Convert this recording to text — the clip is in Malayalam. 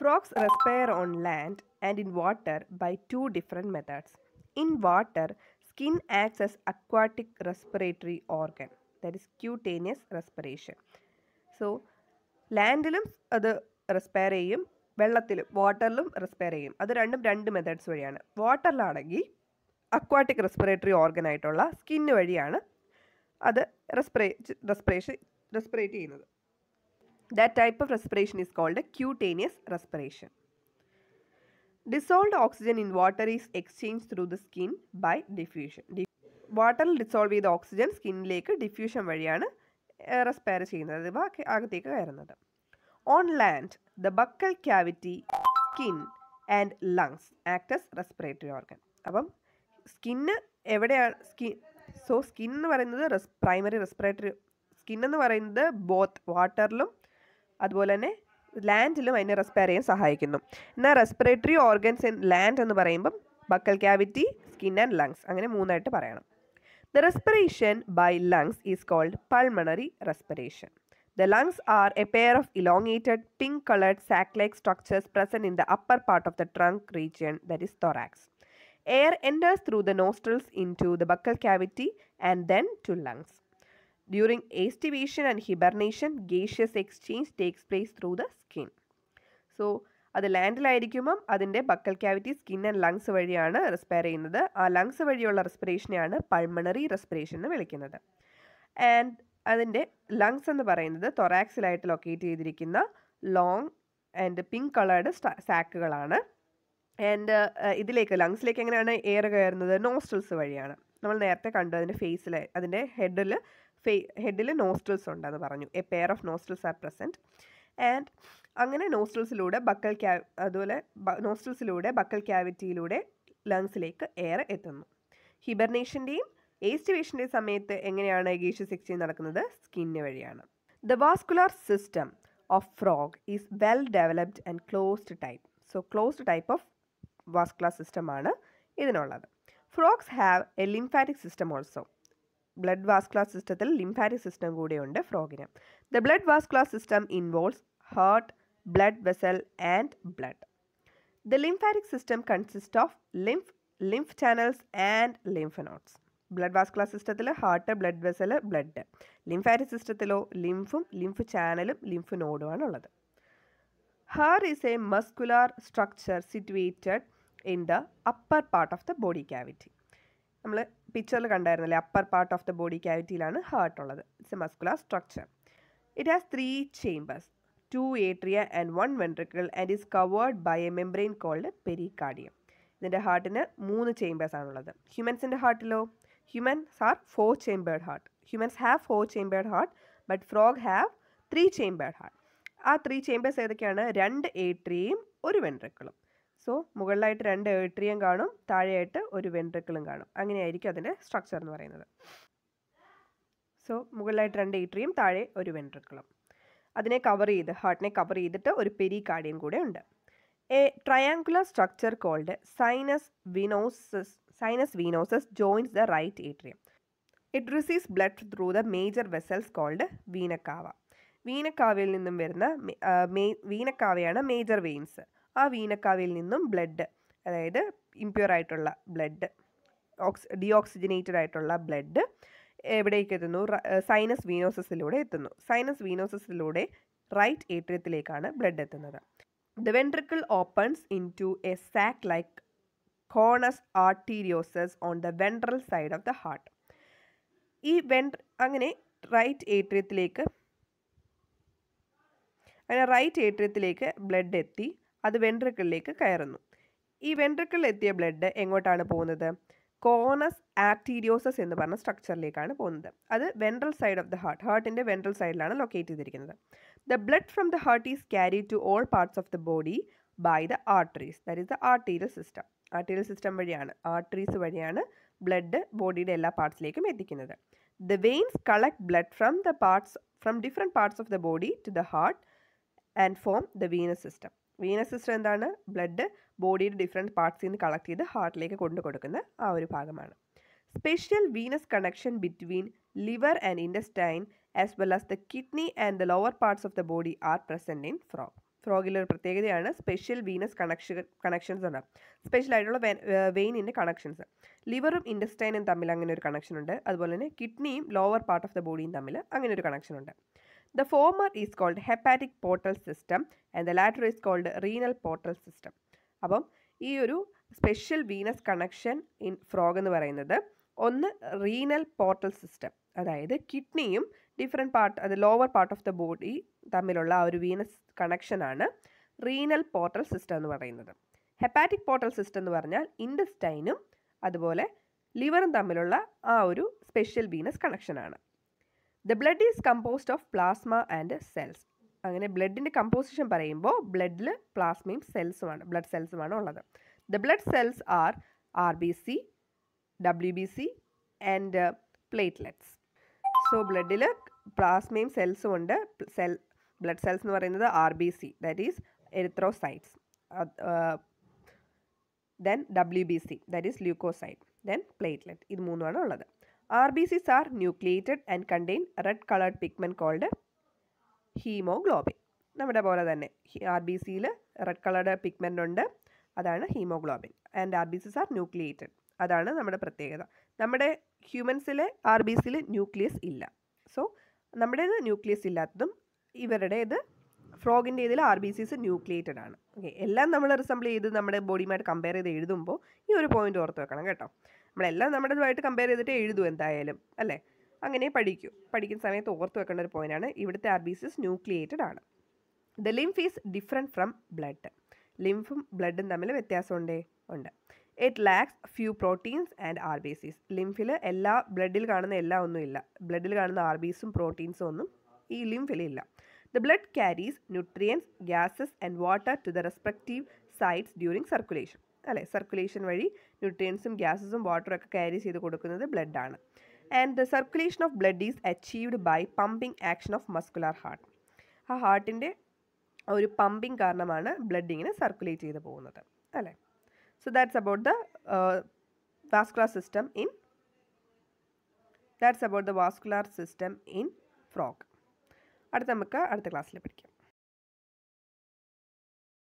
Frogs respire on land and in water by two different methods. In water, skin acts as aquatic respiratory organ, that is cutaneous respiration. So ലാൻഡിലും അത് റെസ്പയർ ചെയ്യും വെള്ളത്തിലും വാട്ടറിലും റെസ്പയർ ചെയ്യും അത് രണ്ടും രണ്ട് മെത്തേഡ്സ് വഴിയാണ് വാട്ടറിലാണെങ്കിൽ അക്വാട്ടിക് റെസ്പിറേറ്ററി ഓർഗൻ ആയിട്ടുള്ള സ്കിന്ന് വഴിയാണ് അത് റെസ്പിറേ റെസ്പിറേഷൻ റെസ്പിറേറ്റ് ചെയ്യുന്നത് that type of respiration is called cutaneous respiration Dissolved oxygen in water is exchange through the skin by diffusion വാട്ടറിൽ ഡിസോൾവ് ചെയ്ത ഓക്സിജൻ സ്കിന്നിലേക്ക് ഡിഫ്യൂഷൻ വഴിയാണ് റെസ്പയർ ചെയ്യുന്നത് അഥവാ അകത്തേക്ക് കയറുന്നത് on land the buccal cavity skin and lungs acts respiratory organ അപ്പം സ്കിന്ന് എവിടെയാണ് സ്കിൻ സോ സ്കിൻ എന്ന് പറയുന്നത് റെസ് പ്രൈമറി റെസ്പിറേറ്ററി സ്കിൻ എന്ന് പറയുന്നത് ബോത്ത് വാട്ടറിലും അതുപോലെ തന്നെ ലാൻഡിലും അതിനെ റെസ്പയർ ചെയ്യാൻ സഹായിക്കുന്നു എന്നാൽ റെസ്പിറേറ്ററി ഓർഗൻസ് ഇൻ ലാൻഡ് എന്ന് പറയുമ്പം buccal cavity skin and lungs അങ്ങനെ മൂന്നായിട്ട് പറയണം the respiration by lungs is called pulmonary respiration the lungs are a pair of elongated pink coloured saclike structures present in the upper part of the trunk region that is thorax air enters through the nostrils in to the buccal cavity and then to lungs During aestivation and hibernation, gaseous exchange takes place through the skin. So അത് ലാൻഡിലായിരിക്കുമ്പം അതിൻ്റെ buccal cavity skin and lungs വഴിയാണ് റെസ്പയർ ചെയ്യുന്നത് ആ ലങ്സ് വഴിയുള്ള റെസ്പിറേഷനെയാണ് പൾമണറി റെസ്പിറേഷൻ എന്ന് വിളിക്കുന്നത് ആൻഡ് അതിൻ്റെ ലങ്സ് എന്ന് പറയുന്നത് തൊറാക്സിലായിട്ട് ലൊക്കേറ്റ് ചെയ്തിരിക്കുന്ന ലോങ് ആൻഡ് പിങ്ക് കളേർഡ് സാക്കുകളാണ് ആൻഡ് ഇതിലേക്ക് ലങ്സിലേക്ക് എങ്ങനെയാണ് എയർ കയറുന്നത് നോസ്റ്റിൽസ് വഴിയാണ് നമ്മൾ നേരത്തെ കണ്ടു അതിൻ്റെ ഫേസിൽ അതിൻ്റെ ഹെഡിൽ ഫേ ഹെഡിൽ നോസ്ട്രൽസ് ഉണ്ട് അത് പറഞ്ഞു a pair of nostrils are present and അങ്ങനെ നോസ്ട്രൽസിലൂടെ ബക്കൽ ക്യാ അതുപോലെ നോസ്ട്രൽസിലൂടെ ബക്കൽ ക്യാവിറ്റിയിലൂടെ ലങ്സിലേക്ക് എയർ എത്തുന്നു ഹിബർനേഷൻ്റെയും ഏസ്റ്റിവേഷൻ്റെയും സമയത്ത് എങ്ങനെയാണ് ഗീഷ്യസ് എക്സ്ചേഞ്ച് നടക്കുന്നത് സ്കിന്ന് വഴിയാണ് the vascular system of frog is well developed and closed type so closed type of vascular സിസ്റ്റമാണ് ഇതിനുള്ളത് frogs have a lymphatic system also blood vascular സിസ്റ്റത്തിൽ ലിംഫാറ്റിക് സിസ്റ്റം കൂടിയുണ്ട് ഫ്രോഗിന് the blood vascular system involves heart blood vessel and blood the lymphatic system consist of lymph lymph channels and lymph nodes blood vascular സിസ്റ്റത്തിൽ heart blood vessel blood lymphatic സിസ്റ്റത്തിലോ ലിംഫും lymph ചാനലും ലിംഫ് നോഡുമാണ് ഉള്ളത് heart is a muscular structure situated in the upper part of the body cavity നമ്മൾ പിക്ചറിൽ കണ്ടായിരുന്നല്ലേ upper part of the body ക്യാവിറ്റിയിലാണ് ഹാർട്ട് ഉള്ളത് it's a muscular structure it has three chambers two atria and one ventricle and is covered by a membrane called pericardium ഇതിൻ്റെ ഹാർട്ടിന് മൂന്ന് ചേംബേഴ്സ് ആണുള്ളത് ഹ്യൂമൻസിൻ്റെ ഹാർട്ടിലോ humans are four chambered heart humans have four chambered heart but frog have three chambered heart ആ ത്രീ ചേംബേഴ്സ് ഏതൊക്കെയാണ് രണ്ട് ഏട്രിയയും ഒരു വെൻട്രിക്കിളും സോ മുകളിലായിട്ട് രണ്ട് ഏട്രിയം കാണും താഴെയായിട്ട് ഒരു വെൻട്രിക്കിളും കാണും അങ്ങനെയായിരിക്കും അതിൻ്റെ സ്ട്രക്ചർ എന്ന് പറയുന്നത് സോ മുകളിലായിട്ട് രണ്ട് ഏട്രിയും താഴെ ഒരു വെൻട്രിക്കിളും അതിനെ കവർ ചെയ്ത് ഹാർട്ടിനെ കവർ ചെയ്തിട്ട് ഒരു പെരികാർഡിയം കൂടെ ഉണ്ട് a triangular structure called sinus venosus sinus venosus joins the right atrium it receives blood through the major vessels called vena cava വീനക്കാവയിൽ നിന്നും വരുന്ന വീനക്കാവയാണ് മേജർ വെയിൻസ് ആ വീനക്കാവിൽ നിന്നും ബ്ലഡ് അതായത് ഇംപ്യൂർ ആയിട്ടുള്ള ബ്ലഡ് ഓക്സ് ഡിഓക്സിജനേറ്റഡ് ആയിട്ടുള്ള ബ്ലഡ് എവിടേക്ക് എത്തുന്നു സൈനസ് വീനോസസിലൂടെ എത്തുന്നു സൈനസ് വീനോസസിലൂടെ റൈറ്റ് ഏട്രിയത്തിലേക്കാണ് ബ്ലഡ് എത്തുന്നത് the ventricle opens in to a sac like conus arteriosus on the ventral side of the heart ഈ വെൻട്ര അങ്ങനെ റൈറ്റ് ഏട്രിയത്തിലേക്ക് അങ്ങനെ റൈറ്റ് ഏട്രിയത്തിലേക്ക് ബ്ലഡ് എത്തി അത് വെൻട്രിക്കിളിലേക്ക് കയറുന്നു ഈ വെൻട്രിക്കിളിൽ എത്തിയ ബ്ലഡ് എങ്ങോട്ടാണ് പോകുന്നത് കോണസ് ആക്ടീരിയോസസ് എന്ന് പറഞ്ഞ സ്ട്രക്ചറിലേക്കാണ് പോകുന്നത് അത് ventral side of the heart ഹാർട്ടിൻ്റെ വെൻട്രൽ സൈഡിലാണ് ലൊക്കേറ്റ് ചെയ്തിരിക്കുന്നത് the blood from the heart is carry to all parts of the body by the arteries that is the arterial system arterial system വഴിയാണ് ആർട്ടറീസ് വഴിയാണ് ബ്ലഡ് ബോഡിയുടെ എല്ലാ പാർട്സിലേക്കും എത്തിക്കുന്നത് the veins collect blood from the parts from different parts of the body to the heart and form the venous system venous system എന്താണ് ബ്ലഡ് ബോഡിയുടെ ഡിഫറെൻറ്റ് പാർട്സിൽ നിന്ന് കളക്ട് ചെയ്ത് ഹാർട്ടിലേക്ക് കൊണ്ടു കൊടുക്കുന്ന ആ ഒരു ഭാഗമാണ് special venous connection between liver and intestine as well as the kidney and the lower parts of the body are present in frog ഒരു പ്രത്യേകതയാണ് സ്പെഷ്യൽ വീനസ് കണക്ഷൻ കണക്ഷൻസ് ഉണ്ട് സ്പെഷ്യൽ ആയിട്ടുള്ള വെയിനിൻ്റെ കണക്ഷൻസ് ലിവറും ഇൻഡസ്റ്റൈനും തമ്മിൽ അങ്ങനെ ഒരു കണക്ഷൻ ഉണ്ട് അതുപോലെ തന്നെ കിഡ്നിയും ലോവർ പാർട്ട് ഓഫ് ദ ബോഡിയും തമ്മിൽ അങ്ങനെ ഒരു കണക്ഷൻ ഉണ്ട് The former is called hepatic portal system and the latter is called renal portal system. അപ്പം ഈ ഒരു special venous connection in frog എന്ന് പറയുന്നത് ഒന്ന് റീനൽ പോർട്ടൽ സിസ്റ്റം അതായത് കിഡ്നിയും ഡിഫറെൻറ്റ് പാർട്ട് അത് lower part of the body തമ്മിലുള്ള ആ ഒരു വീനസ് കണക്ഷനാണ് റീനൽ പോർട്ടൽ സിസ്റ്റം എന്ന് പറയുന്നത് ഹെപ്പാറ്റിക് പോർട്ടൽ സിസ്റ്റം എന്ന് പറഞ്ഞാൽ ഇൻഡസ്റ്റൈനും അതുപോലെ ലിവറും തമ്മിലുള്ള ആ ഒരു സ്പെഷ്യൽ വീനസ് കണക്ഷനാണ് the blood is composed of plasma and cells അങ്ങനെ ബ്ലഡിൻ്റെ കമ്പോസിഷൻ പറയുമ്പോൾ ബ്ലഡിൽ പ്ലാസ്മയും സെൽസുമാണ് ബ്ലഡ് സെൽസുമാണ് ഉള്ളത് the blood cells are R B C W B C and platelets so ബ്ലഡിൽ പ്ലാസ്മയും സെൽസും ഉണ്ട് സെൽ ബ്ലഡ് സെൽസ് എന്ന് പറയുന്നത് R B C that is erythrocytes then W B C that is leucocyte then platelet ഇത് മൂന്നുമാണ് ഉള്ളത് R B Cs are nucleated and contain red coloured pigment called haemoglobin നമ്മുടെ പോലെ തന്നെ ആർ ബി സിയിൽ റെഡ് കളേർഡ് പിഗ്മെൻ്റ് ഉണ്ട് അതാണ് haemoglobin and R B Cs are nucleated അതാണ് നമ്മുടെ പ്രത്യേകത നമ്മുടെ ഹ്യൂമൻസിലെ ആർ ബി സിയിൽ ന്യൂക്ലിയസ് ഇല്ല സോ നമ്മുടേത് ന്യൂക്ലിയസ് ഇല്ലാത്തതും ഇവരുടേത് ഫ്രോഗിൻ്റെ ഇതിൽ ആർ ബി സിസ് ന്യൂക്ലിയേറ്റഡ് ആണ് ഓക്കെ എല്ലാം നമ്മൾ റിസംബിൾ ചെയ്ത് നമ്മുടെ ബോഡിയുമായിട്ട് കമ്പയർ ചെയ്ത് എഴുതുമ്പോൾ ഈ ഒരു പോയിന്റ് ഓർത്ത് വെക്കണം കേട്ടോ നമ്മളെല്ലാം നമ്മുടേതുമായിട്ട് കമ്പയർ ചെയ്തിട്ട് എഴുതും എന്തായാലും അല്ലേ അങ്ങനെ പഠിക്കൂ പഠിക്കുന്ന സമയത്ത് ഓർത്ത് വെക്കേണ്ട ഒരു പോയിൻ്റാണ് ഇവിടുത്തെ ആർ ബി സിസ് ന്യൂക്ലിയേറ്റഡ് ആണ് the lymph is different from blood ലിംഫും ബ്ലഡും തമ്മിൽ വ്യത്യാസമുണ്ടേ ഉണ്ട് it lacks few proteins and R B Cs ലിംഫിൽ എല്ലാ ബ്ലഡിൽ കാണുന്ന എല്ലാ ഇല്ല ബ്ലഡിൽ കാണുന്ന ആർ ബി സും പ്രോട്ടീൻസും ഒന്നും ഈ ലിംഫിലില്ല The blood carries nutrients, gases and water to the respective sites during circulation. അല്ലേ സർക്കുലേഷൻ വഴി ന്യൂട്രിയൻസും ഗ്യാസസും വാട്ടറും ഒക്കെ ക്യാരി ചെയ്ത് കൊടുക്കുന്നത് ബ്ലഡാണ് and the circulation of blood is achieved by pumping action of muscular heart ആ ഹാർട്ടിൻ്റെ ഒരു പമ്പിംഗ് കാരണമാണ് ബ്ലഡ് ഇങ്ങനെ സർക്കുലേറ്റ് ചെയ്ത് പോകുന്നത് അല്ലേ so that's about the vascular system in that's about the vascular system in frog അടുത്ത നമുക്ക് അടുത്ത ക്ലാസ്സിൽ പഠിക്കാം